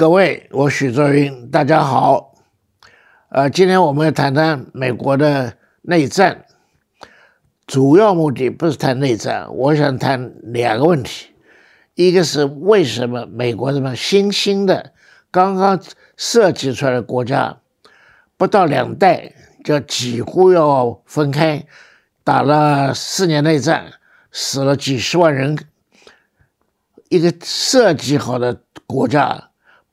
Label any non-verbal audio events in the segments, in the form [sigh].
各位，我许倬云，大家好。呃，今天我们谈谈美国的内战。主要目的不是谈内战，我想谈两个问题。一个是为什么美国这么新兴的、刚刚设计出来的国家，不到两代就几乎要分开，打了四年内战，死了几十万人，一个设计好的国家。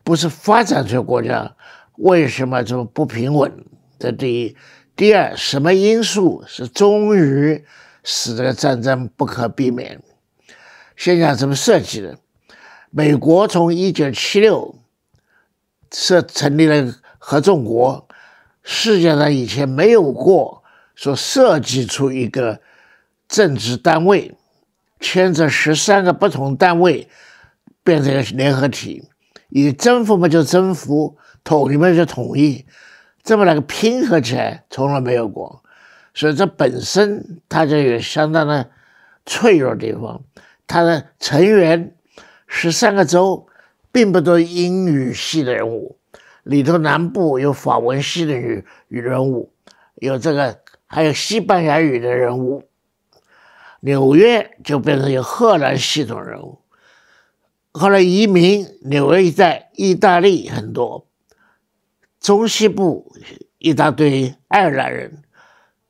不是发展这个国家为什么这么不平稳？这第一，第二，什么因素是终于使这个战争不可避免？先讲怎么设计的。美国从一九七六设成立了合众国，世界上以前没有过，说设计出一个政治单位，牵着十三个不同单位变成联合体。以征服嘛就征服，统一嘛就统一，这么两个拼合起来从来没有过，所以这本身它就有相当的脆弱地方。它的成员十三个州，并不都英语系的人物，里头南部有法文系的语人物，有这个还有西班牙语的人物。纽约就变成有荷兰系统人物。后来移民，纽约一带，意大利很多，中西部一大堆爱尔兰人，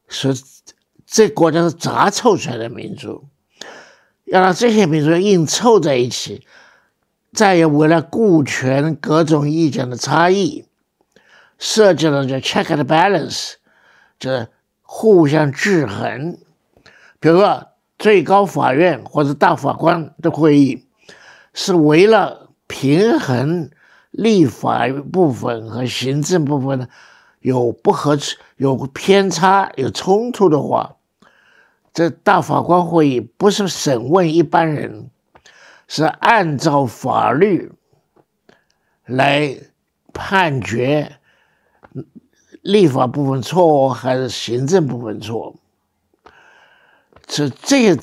说这国家是杂凑出来的民族，要让这些民族硬凑在一起，再也为了顾全各种意见的差异，涉及到叫 check and balance，就是互相制衡，比如说最高法院或者大法官的会议。是为了平衡立法部分和行政部分的有不合、有偏差、有冲突的话，这大法官会议不是审问一般人，是按照法律来判决立法部分错误还是行政部分错。这这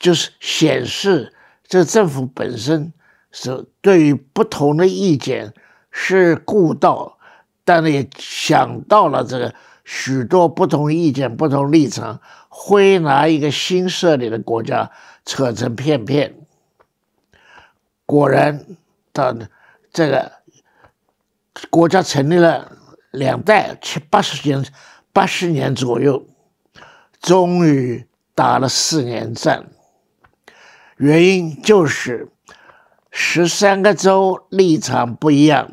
就是显示这政府本身。是对于不同的意见是顾到，但是也想到了这个许多不同意见、不同立场，会拿一个新设立的国家扯成片片。果然，到这个国家成立了两代七八十年、八十年左右，终于打了四年战，原因就是。十三个州立场不一样，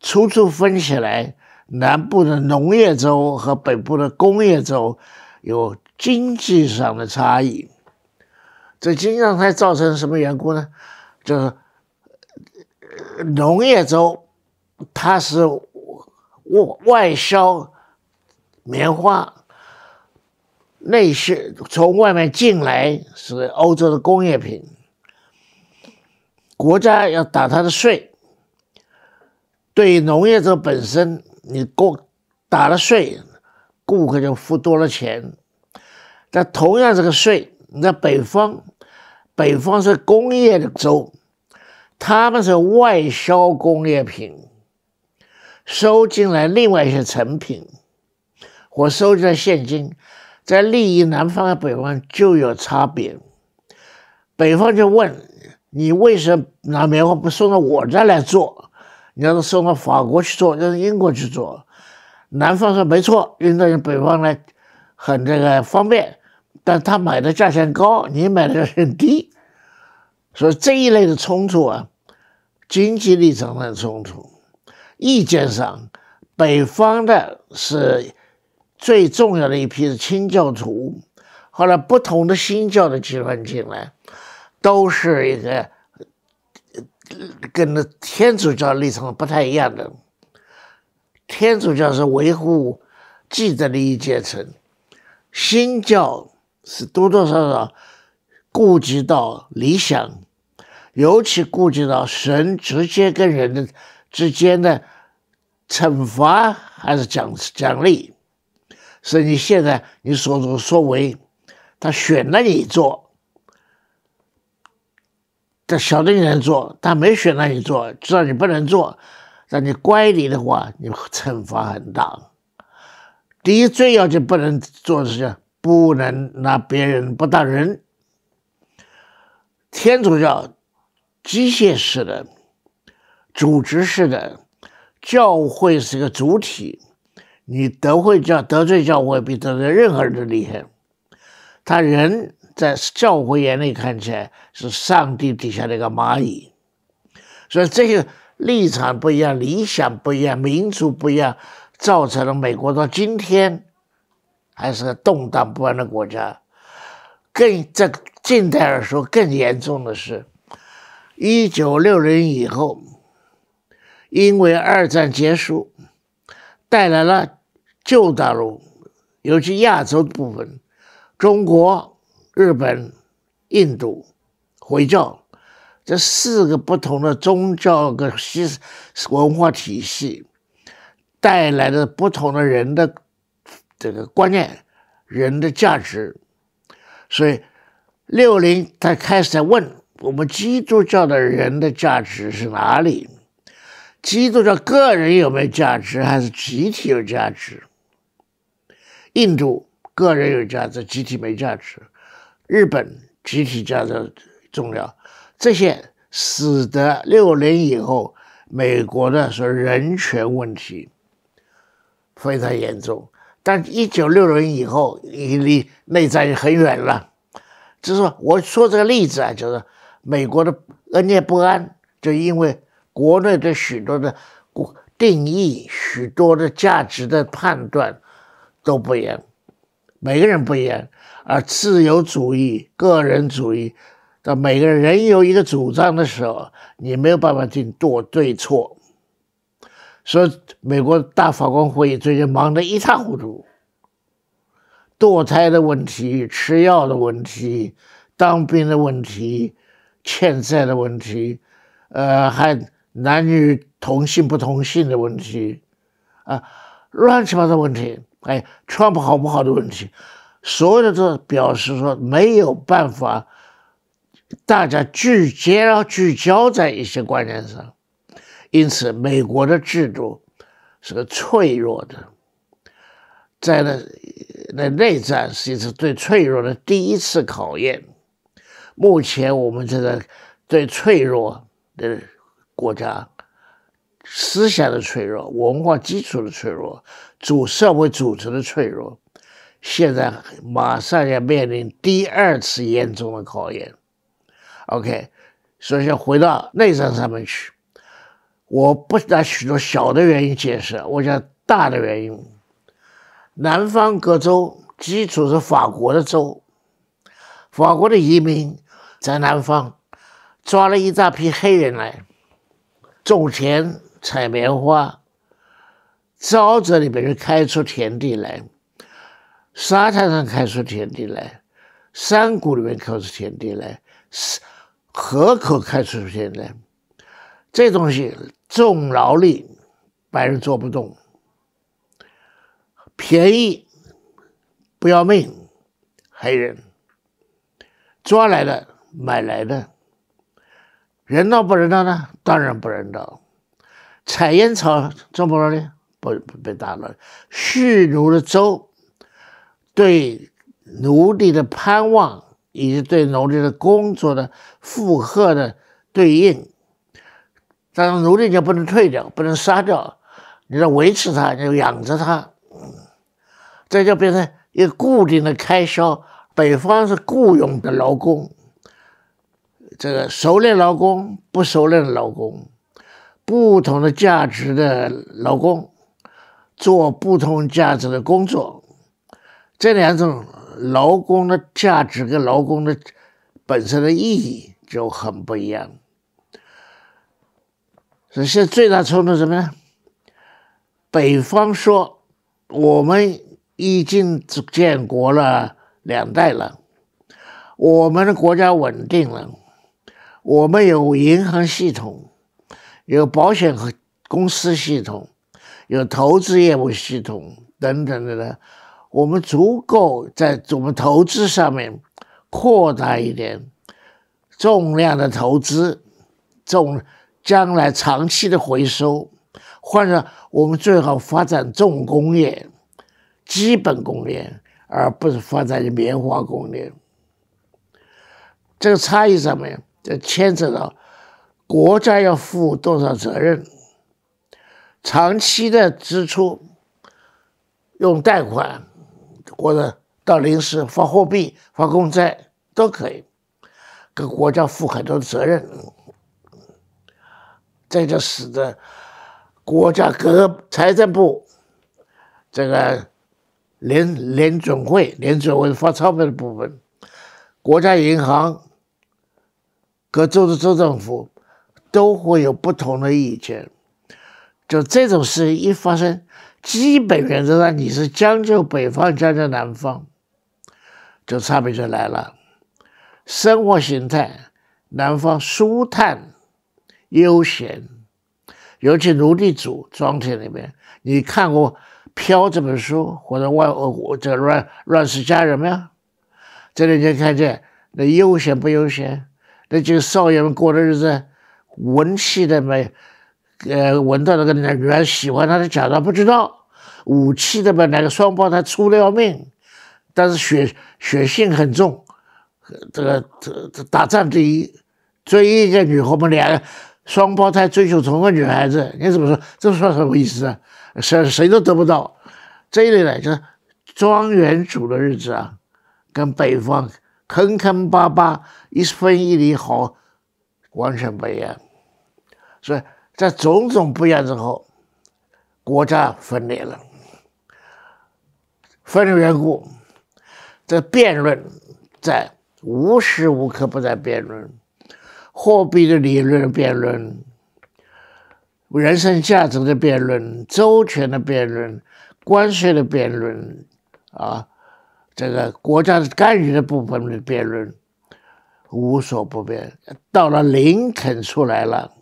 处处分起来，南部的农业州和北部的工业州有经济上的差异。这经济上它造成什么缘故呢？就是农业州它是外外销棉花，内是从外面进来是欧洲的工业品。国家要打他的税，对农业者本身，你过打了税，顾客就付多了钱。但同样这个税，你在北方，北方是工业的州，他们是外销工业品，收进来另外一些成品，或收进来现金，在利益南方和北方就有差别。北方就问。你为什么拿棉花不送到我这来做？你要是送到法国去做，要到英国去做，南方说没错，运到北方来，很这个方便，但他买的价钱高，你买的很低，所以这一类的冲突啊，经济立场上的冲突，意见上，北方的是最重要的一批是清教徒，后来不同的新教的集团进来。都是一个跟那天主教立场不太一样的。天主教是维护既得利益阶层，新教是多多少少顾及到理想，尤其顾及到神直接跟人的之间的惩罚还是奖奖励，所以你现在你所作所为，他选了你做。这晓得你能做，但没选让你做，知道你不能做，让你乖离的话，你惩罚很大。第一，最要紧不能做的是，不能拿别人不当人。天主教机械式的组织式的教会是一个主体，你得会教得罪教会，比得罪任何人都厉害。他人。在教会眼里看起来是上帝底下的一个蚂蚁，所以这些立场不一样、理想不一样、民族不一样，造成了美国到今天还是个动荡不安的国家。更在近代来说更严重的是，一九六零以后，因为二战结束，带来了旧大陆，尤其亚洲部分，中国。日本、印度、回教这四个不同的宗教的西文化体系带来的不同的人的这个观念、人的价值，所以六零他开始在问我们基督教的人的价值是哪里？基督教个人有没有价值？还是集体有价值？印度个人有价值，集体没价值。日本集体价值重要，这些使得六零以后美国的说人权问题非常严重。但一九六零以后已离内战很远了。就是我说这个例子啊，就是美国的恩夜不安，就因为国内的许多的定义、许多的价值的判断都不一样，每个人不一样。而自由主义、个人主义，到每个人有一个主张的时候，你没有办法定对对错。所以美国大法官会议最近忙得一塌糊涂。堕胎的问题、吃药的问题、当兵的问题、欠债的问题，呃，还男女同性不同性的问题，啊，乱七八糟问题，哎，川普好不好的问题。所有的都表示说没有办法，大家聚焦聚焦在一些观念上，因此美国的制度是个脆弱的，在那那内战是一次最脆弱的第一次考验。目前我们这个最脆弱的国家，思想的脆弱，文化基础的脆弱，主社会组织的脆弱。现在马上要面临第二次严重的考验。OK，所以要回到内战上面去。我不拿许多小的原因解释，我讲大的原因。南方各州基础是法国的州，法国的移民在南方抓了一大批黑人来种田、采棉花，沼泽里边就开出田地来。沙滩上开出田地来，山谷里面开出田地来，河口开出田来，这东西重劳力，白人做不动，便宜，不要命，黑人抓来的，买来的，人道不人道呢？当然不人道。采烟草这么多呢？不被打了，蓄奴的州。对奴隶的盼望以及对奴隶的工作的负荷的对应，但是奴隶就不能退掉，不能杀掉，你要维持他，要养着他，这就变成一个固定的开销。北方是雇佣的劳工，这个熟练劳工、不熟练的劳工、不同的价值的劳工，做不同价值的工作。这两种劳工的价值跟劳工的本身的意义就很不一样。所以现在最大冲突什么呢？北方说我们已经建国了两代了，我们的国家稳定了，我们有银行系统，有保险和公司系统，有投资业务系统等等等等。我们足够在我们投资上面扩大一点重量的投资，重将来长期的回收，或者我们最好发展重工业、基本工业，而不是发展棉花工业。这个差异上面，这牵扯到国家要负多少责任，长期的支出用贷款。或者到临时发货币、发公债都可以，跟国家负很多责任，这就使得国家各财政部、这个联联准会、联准会发钞票的部分，国家银行、各州的州政府都会有不同的意见，就这种事一发生。基本原则上，你是将就北方，将就南方，就差别就来了。生活形态，南方舒坦、悠闲，尤其奴隶主庄田里面，你看过《飘》这本书，或者《乱》《这乱乱世佳人》没有？这里就看见那悠闲不悠闲？那几个少爷们过的日子，文气的没？呃，闻到那个女孩喜欢他的假他不知道。武器的吧，那个双胞胎粗了要命，但是血血性很重。这个这这打仗第一追一个女我们两个双胞胎追求同个女孩子，你怎么说这算什么意思啊？谁谁都得不到。这一类的，就是庄园主的日子啊，跟北方坑坑巴巴一分一厘好，完全不一样。所以在种种不一样之后，国家分裂了。分裂缘故，这辩论在无时无刻不在辩论，货币的理论辩论，人生价值的辩论，周全的辩论，关税的辩论，啊，这个国家干预的部分的辩论，无所不辩。到了林肯出来了，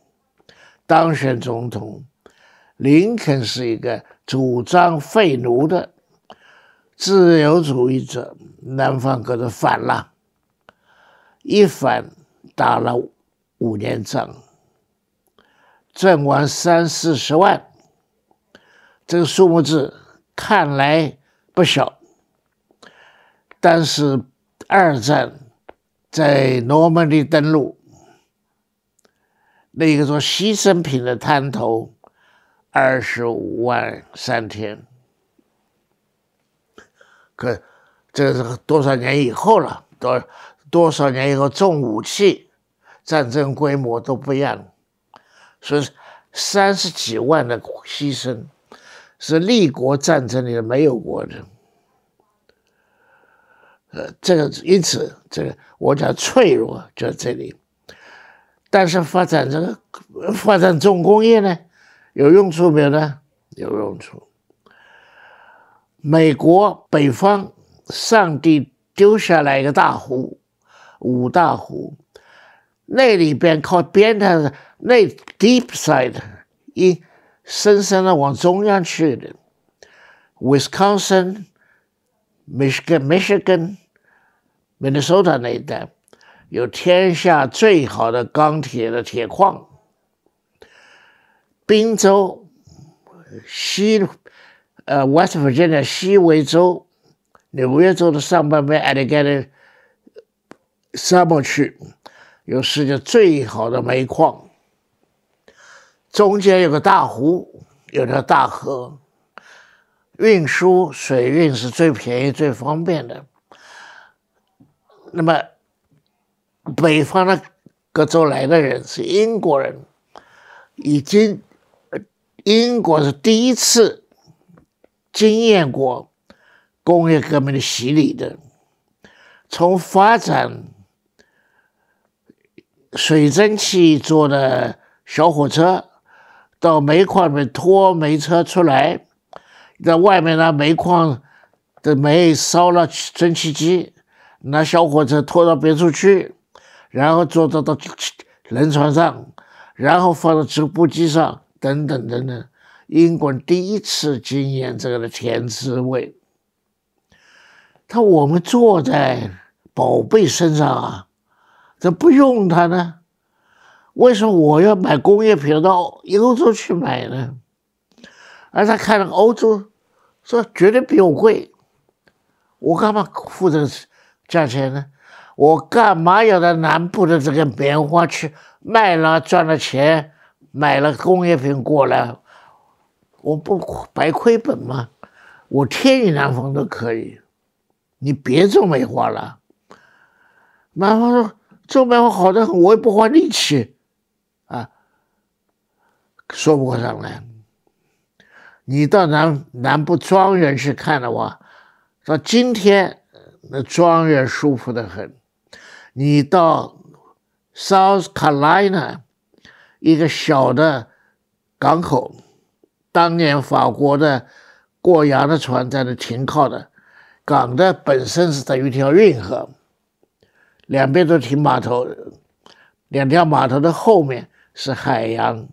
当选总统，林肯是一个主张废奴的。自由主义者，南方可是反了，一反打了五年仗，阵亡三四十万，这个数目字看来不小。但是二战在诺曼底登陆，那个做牺牲品的滩头，二十五万三天。可，这个是多少年以后了？多多少年以后，重武器、战争规模都不一样了。所以三十几万的牺牲，是立国战争里的没有过的。呃，这个因此，这个我讲脆弱就在这里。但是发展这个发展重工业呢，有用处没有呢？有用处。美国北方，上帝丢下来一个大湖，五大湖，那里边靠边的那 deep side 一深深的往中央去的，Wisconsin、Michigan、Minnesota 那一带，有天下最好的钢铁的铁矿，宾州、西。呃，West Virginia 西维州，纽约州的上半边挨着那个沙漠区，有世界最好的煤矿。中间有个大湖，有条大河，运输水运是最便宜、最方便的。那么，北方的各州来的人是英国人，已经，英国是第一次。经验过工业革命的洗礼的，从发展水蒸气做的小火车，到煤矿里面拖煤车出来，在外面拿煤矿的煤烧了蒸汽机，拿小火车拖到别处去，然后坐到到轮船上，然后放到织布机上，等等等等。英国人第一次经验这个的甜滋味，他我们坐在宝贝身上啊，这不用它呢，为什么我要买工业品到欧洲去买呢？而他看到欧洲说绝对比我贵，我干嘛付这个价钱呢？我干嘛要到南部的这个棉花去卖了赚了钱，买了工业品过来？我不白亏本吗？我天雨南方都可以，你别做梅花了。南方说做梅花好的很，我也不花力气，啊，说不过上来。你到南南部庄园去看的话，到今天那庄园舒服的很。你到 South Carolina 一个小的港口。当年法国的过洋的船在那停靠的港的本身是等于一条运河，两边都停码头，两条码头的后面是海洋，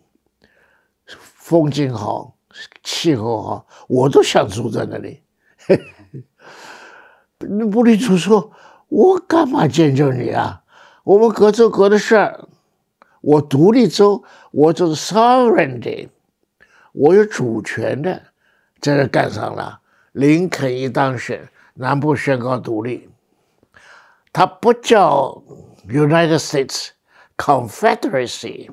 风景好，气候好，我都想住在那里。那 [laughs] 布里图说：“我干嘛迁就你啊？我们各做各的事儿，我独立州，我就是 sovereignty。”我有主权的，在这干上了。林肯一当选，南部宣告独立，他不叫 United States Confederacy。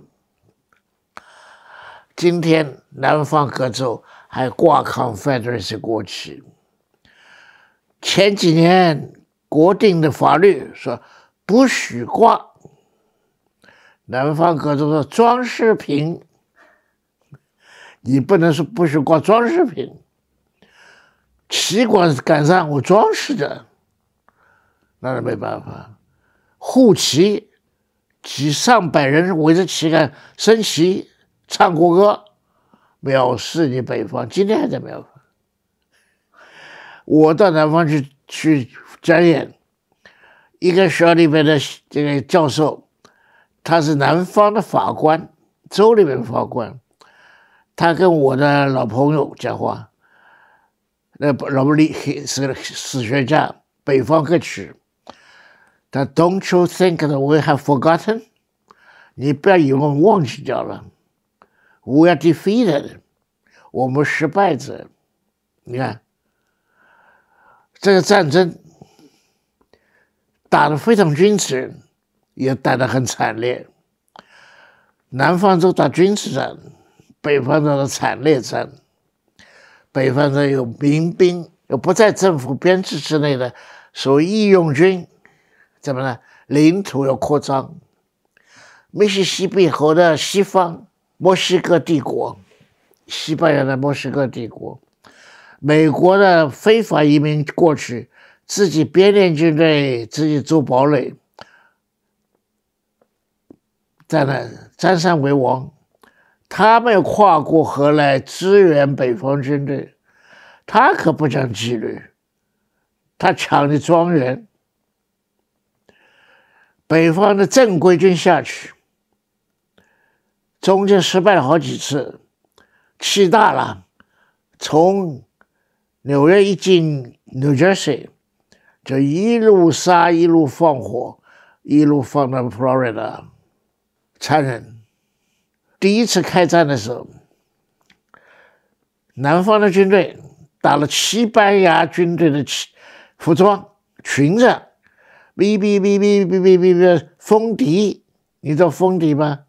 今天南方各州还挂 Confederacy 国旗。前几年国定的法律说不许挂，南方各州说装饰品。你不能说不许挂装饰品，旗杆杆上我装饰的，那是没办法。护旗，几上百人围着旗杆升旗，唱国歌，藐视你北方。今天还在藐视。我到南方去去展演，一个学校里面的这个教授，他是南方的法官，州里面的法官。他跟我的老朋友讲话，那老布里黑是史学家，北方歌曲。他 don't you think that we have forgotten？你不要以为用忘记掉了，We are defeated，我们失败者。你看，这个战争打得非常君子，也打得很惨烈。南方都打军事战。北方的惨烈战，北方的有民兵，有不在政府编制之内的所谓义勇军，怎么呢？领土要扩张，密西西比河的西方墨西哥帝国，西班牙的墨西哥帝国，美国的非法移民过去，自己编练军队，自己做堡垒，在那占山为王。他们要跨过河来支援北方军队，他可不讲纪律，他抢的庄园。北方的正规军下去，中间失败了好几次，气大了，从纽约一进 New Jersey，就一路杀，一路放火，一路放到 Florida，残忍。第一次开战的时候，南方的军队打了西班牙军队的旗，服装、裙子，哔哔哔哔哔哔哔哔，风笛，你知道风笛吗？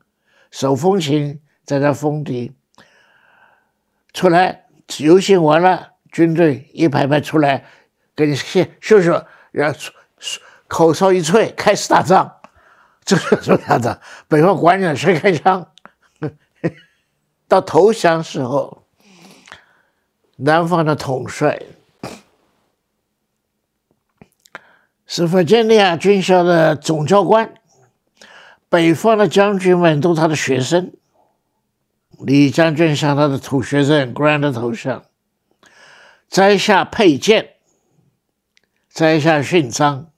手风琴在那风笛，出来游行完了，军队一排排出来给你秀秀，然后口哨一吹，开始打仗，这是什么样子？北方管你谁开枪？到投降时候，南方的统帅，是弗吉尼亚军校的总教官，北方的将军们都他的学生。李将军向他的土学生关的头像。摘下佩剑，摘下勋章，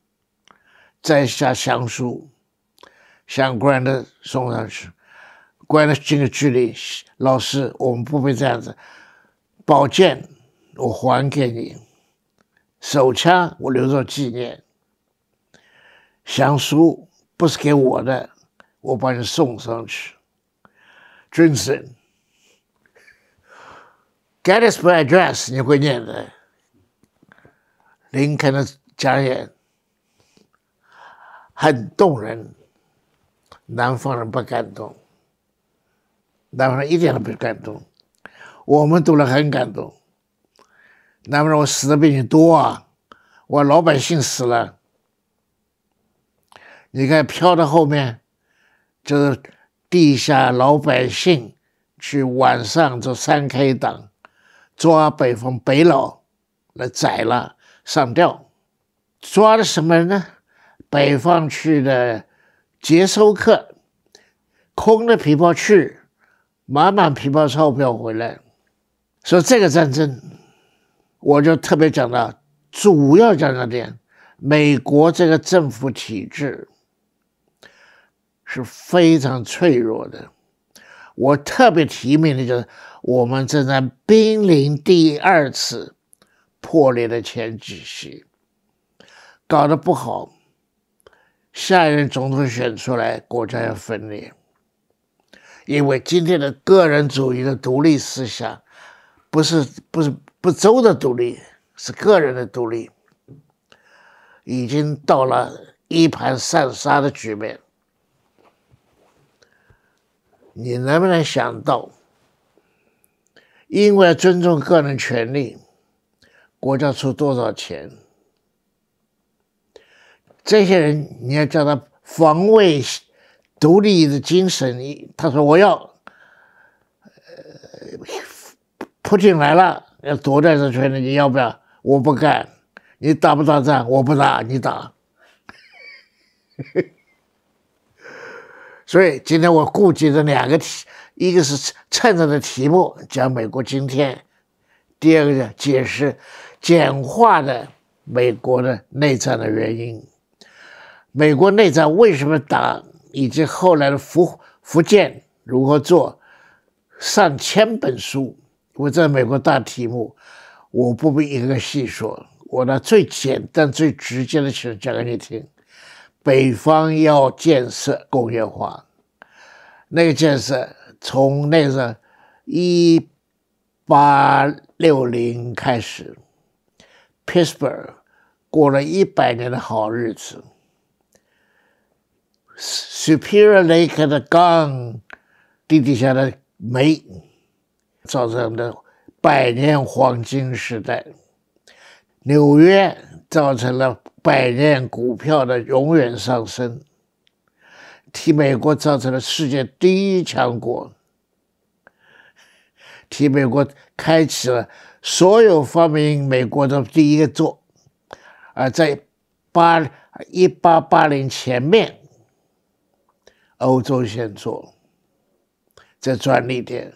摘下降书，向关的送上去。关了近的距离，老师，我们不会这样子。宝剑我还给你，手枪我留作纪念。降书不是给我的，我把你送上去。军神 g e t r i s o y Address，你会念的。林肯的讲演很动人，南方人不敢动。南方人一点都不感动，我们读了很感动。南方人，我死的比你多啊！我老百姓死了。你看，飘到后面，就是地下老百姓去晚上就三开党，抓北方北佬来宰了上吊。抓的什么呢？北方去的接收客，空的皮包去。满满皮包钞票回来，所以这个战争，我就特别讲了，主要讲了点：美国这个政府体制是非常脆弱的。我特别提名的就是，我们正在濒临第二次破裂的前几期，搞得不好，下一任总统选出来，国家要分裂。因为今天的个人主义的独立思想，不是不是不周的独立，是个人的独立，已经到了一盘散沙的局面。你能不能想到，因为尊重个人权利，国家出多少钱，这些人你要叫他防卫？独立的精神，他说：“我要，呃，扑进来了，要夺在这权利，你要不要？我不干，你打不打仗？我不打，你打。[laughs] 所以今天我顾及着两个题，一个是趁着的题目讲美国今天，第二个呢解释简化的美国的内战的原因。美国内战为什么打？”以及后来的福福建如何做，上千本书，我在美国大题目，我不必一个个细说。我拿最简单最直接的讲讲给你听：北方要建设工业化，那个建设从那个一八六零开始，p i t t s b u r g h 过了一百年的好日子。Superior Lake 的钢，地底下的煤，造成的百年黄金时代；纽约造成了百年股票的永远上升，替美国造成了世界第一强国，替美国开启了所有发明美国的第一个座。而在八一八八零前面。欧洲先做，在专利点。